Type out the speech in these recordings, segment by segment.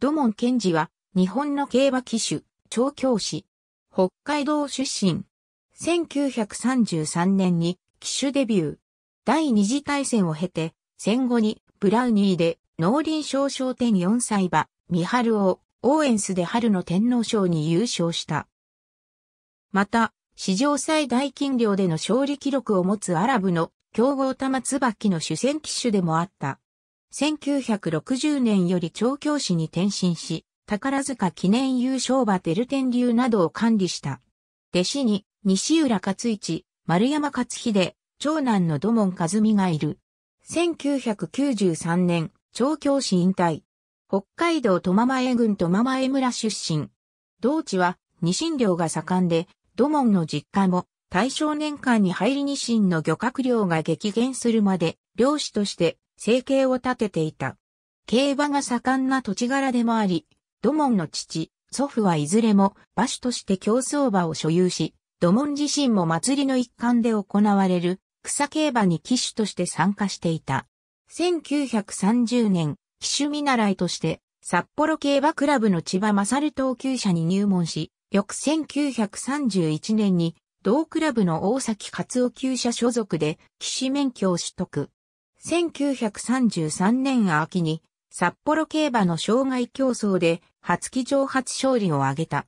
土門健二は、日本の競馬騎手、調教師、北海道出身。1933年に騎手デビュー。第二次大戦を経て、戦後にブラウニーで農林賞商天4歳馬、三春をオーエンスで春の天皇賞に優勝した。また、史上最大金量での勝利記録を持つアラブの強豪玉椿の主戦機種でもあった。1960年より調教師に転身し、宝塚記念優勝馬テルテン流などを管理した。弟子に、西浦勝一、丸山勝秀、長男の土門和美がいる。1993年、調教師引退。北海道苫前郡苫前村出身。同地は、ニシン漁が盛んで、土門の実家も、大正年間に入りニシンの漁獲量が激減するまで、漁師として生計を立てていた。競馬が盛んな土地柄でもあり、土門の父、祖父はいずれも馬主として競争馬を所有し、土門自身も祭りの一環で行われる草競馬に騎手として参加していた。1930年、騎手見習いとして札幌競馬クラブの千葉勝投球者に入門し、翌1931年に同クラブの大崎勝夫級者所属で騎士免許を取得。1933年秋に札幌競馬の障害競争で初騎乗初勝利を挙げた。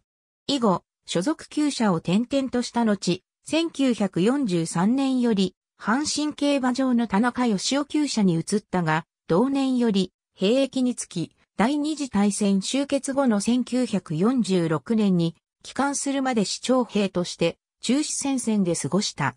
以後、所属厩舎を転々とした後、1943年より阪神競馬場の田中義雄厩舎に移ったが、同年より兵役につき、第二次大戦終結後の1946年に帰還するまで市長兵として中止戦線で過ごした。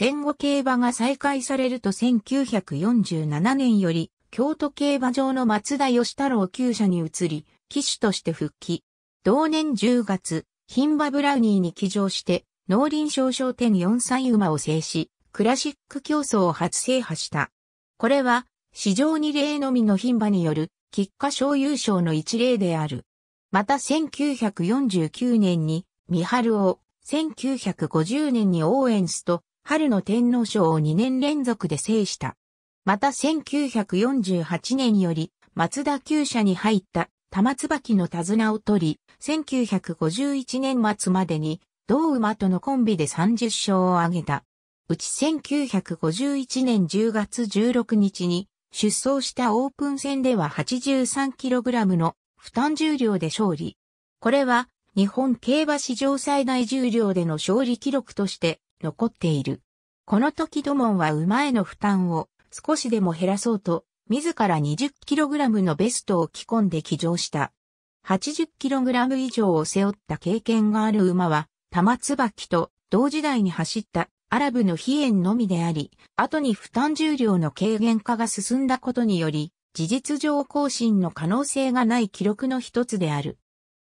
戦後競馬が再開されると1947年より、京都競馬場の松田義太郎厩舎に移り、騎手として復帰。同年10月、ン馬ブラウニーに騎乗して、農林賞商店4歳馬を制し、クラシック競争を初制覇した。これは、史上2例のみの牝馬による、菊花賞優勝の一例である。また1949年に、三春を、1950年にオーエンスと春の天皇賞を2年連続で制した。また1948年より松田旧社に入った玉椿の手綱を取り、1951年末までに同馬とのコンビで30勝を挙げた。うち1951年10月16日に出走したオープン戦では 83kg の負担重量で勝利。これは日本競馬史上最大重量での勝利記録として残っている。この時土門は馬への負担を少しでも減らそうと、自ら 20kg のベストを着込んで騎乗した。80kg 以上を背負った経験がある馬は、玉椿と同時代に走ったアラブの飛燕のみであり、後に負担重量の軽減化が進んだことにより、事実上更新の可能性がない記録の一つである。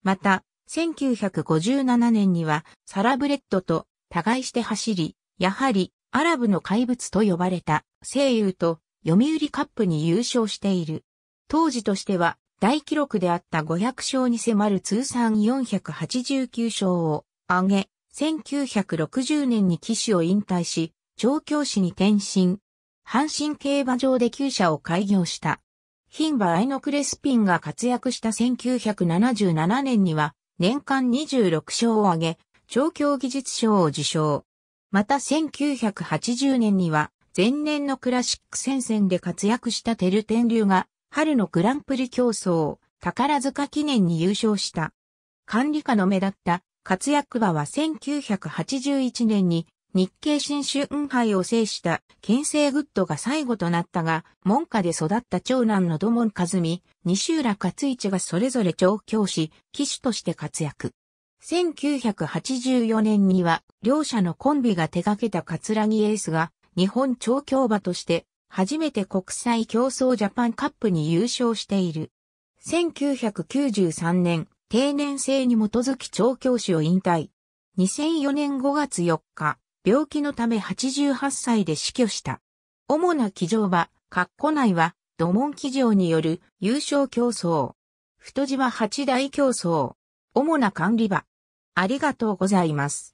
また、1957年にはサラブレッドと互いして走り、やはりアラブの怪物と呼ばれた声優と読売カップに優勝している。当時としては大記録であった500勝に迫る通算489勝を挙げ、1960年に騎手を引退し、調教師に転身。阪神競馬場で旧舎を開業した。ン馬アイノクレスピンが活躍した1977年には、年間26勝を挙げ、調教技術賞を受賞。また1980年には、前年のクラシック戦線で活躍したテル天竜が、春のグランプリ競争、宝塚記念に優勝した。管理下の目立った活躍馬は1981年に日経新春杯を制した県政グッドが最後となったが、門下で育った長男の土門和美、西浦勝一がそれぞれ調教し、騎手として活躍。1984年には、両者のコンビが手掛けたカツラギエースが、日本調教馬として、初めて国際競争ジャパンカップに優勝している。1993年、定年制に基づき調教師を引退。2004年5月4日、病気のため88歳で死去した。主な騎乗馬、括弧内は、土門騎乗による優勝競争。太字は八大競争。主な管理馬、ありがとうございます。